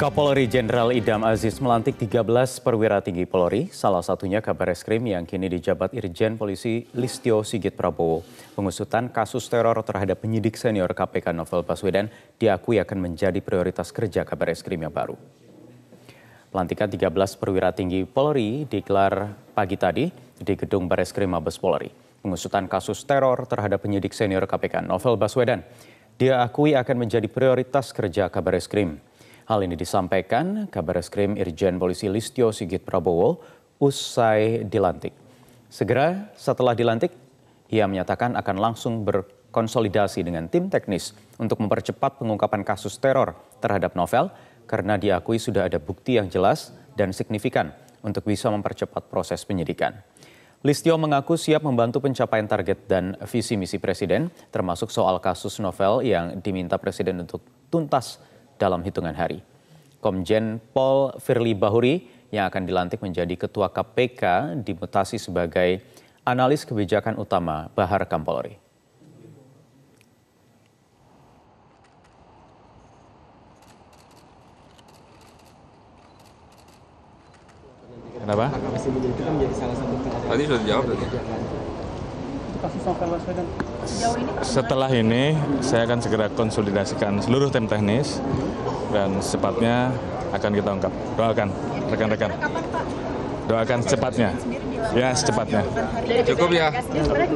Kapolri Jenderal Idam Aziz melantik 13 perwira tinggi Polri, salah satunya kabar eskrim yang kini dijabat Irjen Polisi Listio Sigit Prabowo. Pengusutan kasus teror terhadap penyidik senior KPK Novel Baswedan diakui akan menjadi prioritas kerja kabar eskrim yang baru. Pelantikan 13 perwira tinggi Polri digelar pagi tadi di gedung Bareskrim Mabes Polri. Pengusutan kasus teror terhadap penyidik senior KPK Novel Baswedan diakui akan menjadi prioritas kerja kabar eskrim. Hal ini disampaikan kabar eskrim Irjen Polisi Listio Sigit Prabowo usai dilantik. Segera setelah dilantik, ia menyatakan akan langsung berkonsolidasi dengan tim teknis untuk mempercepat pengungkapan kasus teror terhadap Novel karena diakui sudah ada bukti yang jelas dan signifikan untuk bisa mempercepat proses penyidikan. Listio mengaku siap membantu pencapaian target dan visi misi presiden, termasuk soal kasus novel yang diminta presiden untuk tuntas dalam hitungan hari. Komjen Pol Firly Bahuri yang akan dilantik menjadi Ketua KPK dimutasi sebagai analis kebijakan utama Bahar Kampolri. Kenapa? Tadi sudah dijawab tadi. Setelah ini saya akan segera konsolidasikan seluruh tim teknis dan secepatnya akan kita ungkap. Doakan rekan-rekan. Doakan secepatnya. Ya, secepatnya. Cukup ya.